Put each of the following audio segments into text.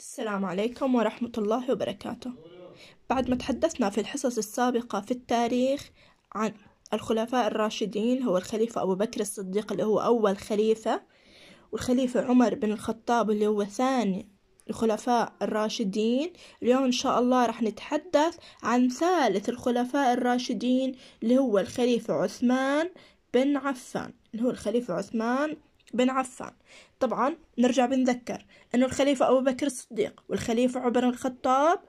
السلام عليكم ورحمة الله وبركاته بعد ما تحدثنا في الحصص السابقة في التاريخ عن الخلفاء الراشدين هو الخليفة أبو بكر الصديق اللي هو أول خليفة والخليفة عمر بن الخطاب اللي هو ثاني الخلفاء الراشدين اليوم إن شاء الله راح نتحدث عن ثالث الخلفاء الراشدين اللي هو الخليفة عثمان بن عفان اللي هو الخليفة عثمان بن عفان طبعا نرجع بنذكر أنه الخليفة أبو بكر الصديق والخليفة عمر الخطاب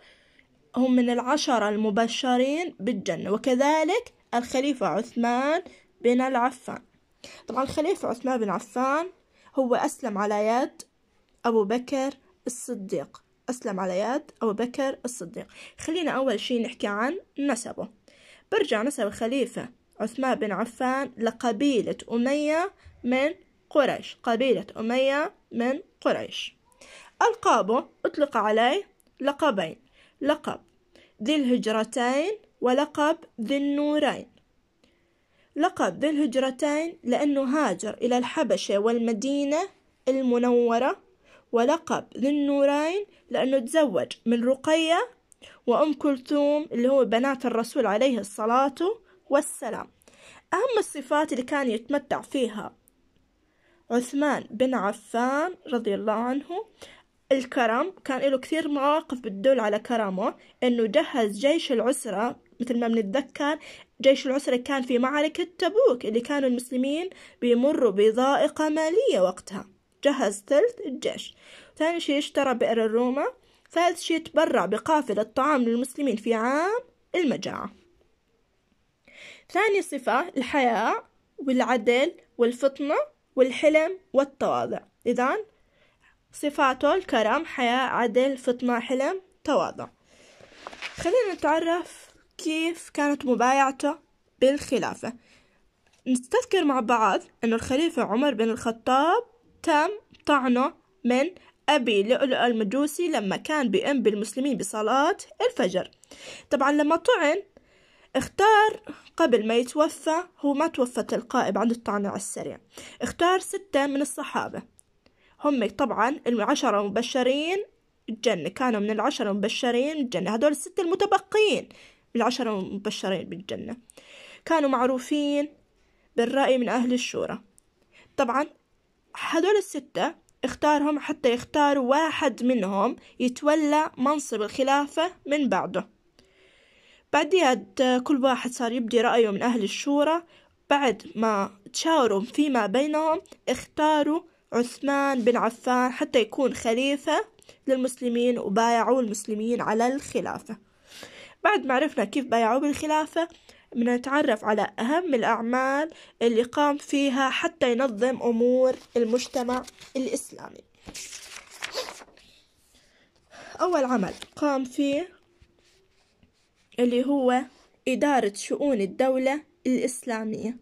هم من العشرة المبشرين بالجنة وكذلك الخليفة عثمان بن العفان طبعا الخليفة عثمان بن عفان هو أسلم على يد أبو بكر الصديق أسلم على يد أبو بكر الصديق خلينا أول شي نحكي عن نسبه برجع نسب الخليفة عثمان بن عفان لقبيلة أمية من قريش قبيلة أمية من قريش ألقابه أطلق عليه لقبين لقب ذي الهجرتين ولقب ذي النورين لقب ذي الهجرتين لأنه هاجر إلى الحبشة والمدينة المنورة ولقب ذي النورين لأنه تزوج من رقية وأم كلثوم اللي هو بنات الرسول عليه الصلاة والسلام أهم الصفات اللي كان يتمتع فيها عثمان بن عفان رضي الله عنه الكرم كان له كثير مواقف بتدل على كرمه انه جهز جيش العسرة مثل ما بنتذكر جيش العسرة كان في معركة تبوك اللي كانوا المسلمين بيمروا بضائقة مالية وقتها جهز ثلث الجيش ثاني شيء اشترى بئر الروما ثالث شيء تبرع بقافلة طعام للمسلمين في عام المجاعة ثاني صفة الحياة والعدل والفطنة والحلم والتواضع إذا صفاته الكرم حياة عدل فطنة حلم تواضع خلينا نتعرف كيف كانت مبايعته بالخلافة نستذكر مع بعض أن الخليفة عمر بن الخطاب تم طعنه من أبي لؤلؤ المجوسي لما كان بأم بالمسلمين بصلاة الفجر طبعا لما طعن اختار قبل ما يتوفى هو ما توفى تلقائي بعد على السريع اختار ستة من الصحابة هم طبعا العشرة المبشرين الجنة كانوا من العشرة المبشرين الجنة هذول الستة المتبقين العشرة المبشرين بالجنة كانوا معروفين بالرأي من أهل الشورى طبعا هذول الستة اختارهم حتى يختار واحد منهم يتولى منصب الخلافة من بعده بعديها كل واحد صار يبدي رأيه من أهل الشورى بعد ما تشاوروا فيما بينهم اختاروا عثمان بن عفان حتى يكون خليفة للمسلمين وبايعوا المسلمين على الخلافة بعد ما عرفنا كيف بايعوا بالخلافة بنتعرف على أهم الأعمال اللي قام فيها حتى ينظم أمور المجتمع الإسلامي أول عمل قام فيه اللي هو إدارة شؤون الدولة الإسلامية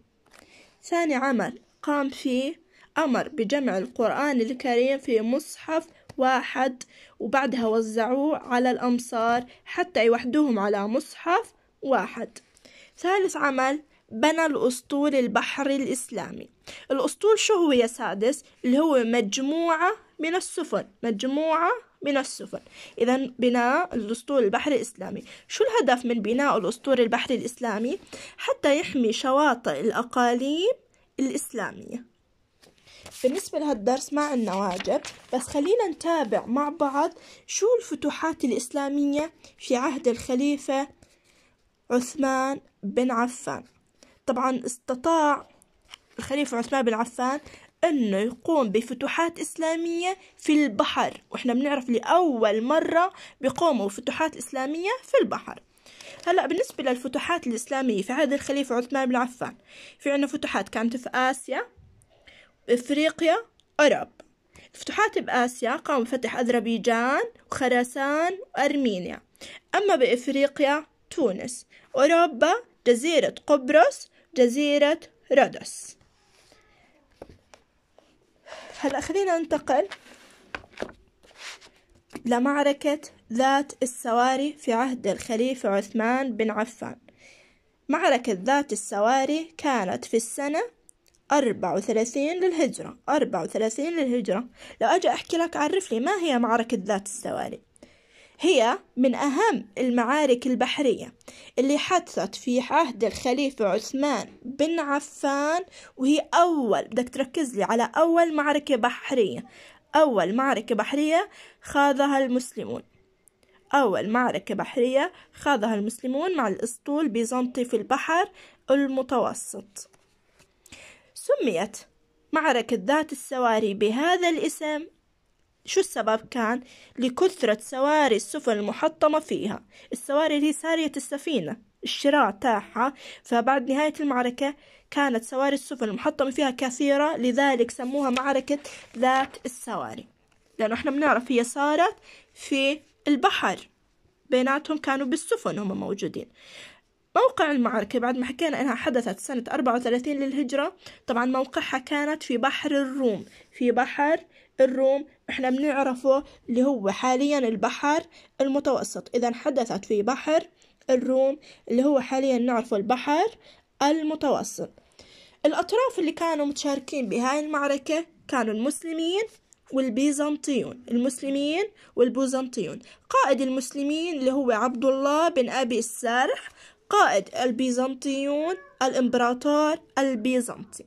ثاني عمل قام فيه أمر بجمع القرآن الكريم في مصحف واحد وبعدها وزعوه على الأمصار حتى يوحدوهم على مصحف واحد ثالث عمل بنى الأسطول البحري الإسلامي الأسطول شو هو يا سادس اللي هو مجموعة من السفن مجموعة من السفن إذا بناء الأسطول البحري الإسلامي شو الهدف من بناء الأسطول البحري الإسلامي حتى يحمي شواطئ الأقاليم الإسلامية بالنسبة لهالدرس ما عندنا واجب بس خلينا نتابع مع بعض شو الفتوحات الإسلامية في عهد الخليفة عثمان بن عفان طبعا استطاع الخليفة عثمان بن عفان انه يقوم بفتوحات اسلامية في البحر واحنا بنعرف لاول مرة بيقوموا بفتوحات اسلامية في البحر هلا بالنسبة للفتوحات الإسلامية في عهد الخليفة عثمان بن عفان في عنا فتوحات كانت في آسيا إفريقيا اوروبا الفتوحات بآسيا قام بفتح أذربيجان وخراسان وأرمينيا أما بإفريقيا تونس أوروبا جزيرة قبرص جزيرة رودوس هلا خلينا ننتقل لمعركة ذات السواري في عهد الخليفة عثمان بن عفان معركة ذات السواري كانت في السنة أربعة وثلاثين للهجرة أربعة وثلاثين للهجرة لو أجي أحكي لك عرف لي ما هي معركة ذات السواري هي من أهم المعارك البحرية اللي حدثت في عهد الخليفة عثمان بن عفان وهي أول بدك تركز لي على أول معركة بحرية أول معركة بحرية خاضها المسلمون أول معركة بحرية خاضها المسلمون مع الإسطول البيزنطي في البحر المتوسط سميت معركة ذات السواري بهذا الاسم شو السبب كان لكثرة سواري السفن المحطمة فيها السواري اللي هي سارية السفينة الشراع تاعها فبعد نهاية المعركة كانت سواري السفن المحطمة فيها كثيرة لذلك سموها معركة ذات السواري لأنه احنا بنعرف هي صارت في البحر بيناتهم كانوا بالسفن هم موجودين موقع المعركة بعد ما حكينا أنها حدثت سنة 34 للهجرة طبعا موقعها كانت في بحر الروم في بحر الروم احنا بنعرفه اللي هو حاليا البحر المتوسط اذا حدثت في بحر الروم اللي هو حاليا نعرفه البحر المتوسط الأطراف اللي كانوا متشاركين بهاي المعركة كانوا المسلمين والبيزنطيون المسلمين والبيزنطيون قائد المسلمين اللي هو عبد الله بن أبي السارح قائد البيزنطيون الإمبراطور البيزنطي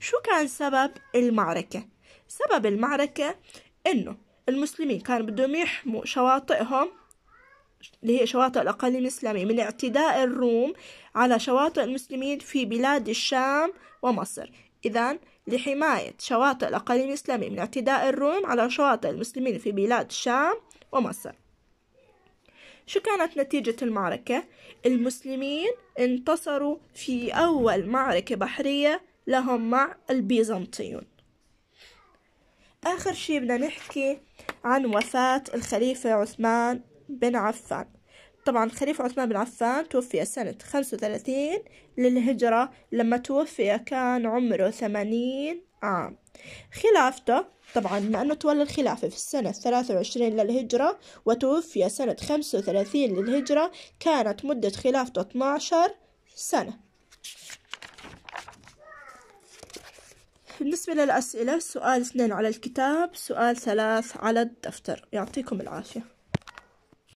شو كان سبب المعركة؟ سبب المعركة إنه المسلمين كانوا بدهم يحموا شواطئهم اللي هي شواطئ الأقاليم الإسلامية من اعتداء الروم على شواطئ المسلمين في بلاد الشام ومصر إذا لحماية شواطئ الأقاليم الإسلامية من اعتداء الروم على شواطئ المسلمين في بلاد الشام ومصر شو كانت نتيجة المعركة؟ المسلمين انتصروا في أول معركة بحرية لهم مع البيزنطيون آخر شي بدنا نحكي عن وفاة الخليفة عثمان بن عفان طبعا الخليفة عثمان بن عفان توفي سنة خمسة وثلاثين للهجرة لما توفي كان عمره ثمانين عام خلافته طبعا لأنه تولى الخلافة في السنة ثلاثة وعشرين للهجرة وتوفي سنة خمسة وثلاثين للهجرة كانت مدة خلافته 12 سنة بالنسبة للأسئلة سؤال اثنين على الكتاب سؤال ثلاث على الدفتر يعطيكم العافية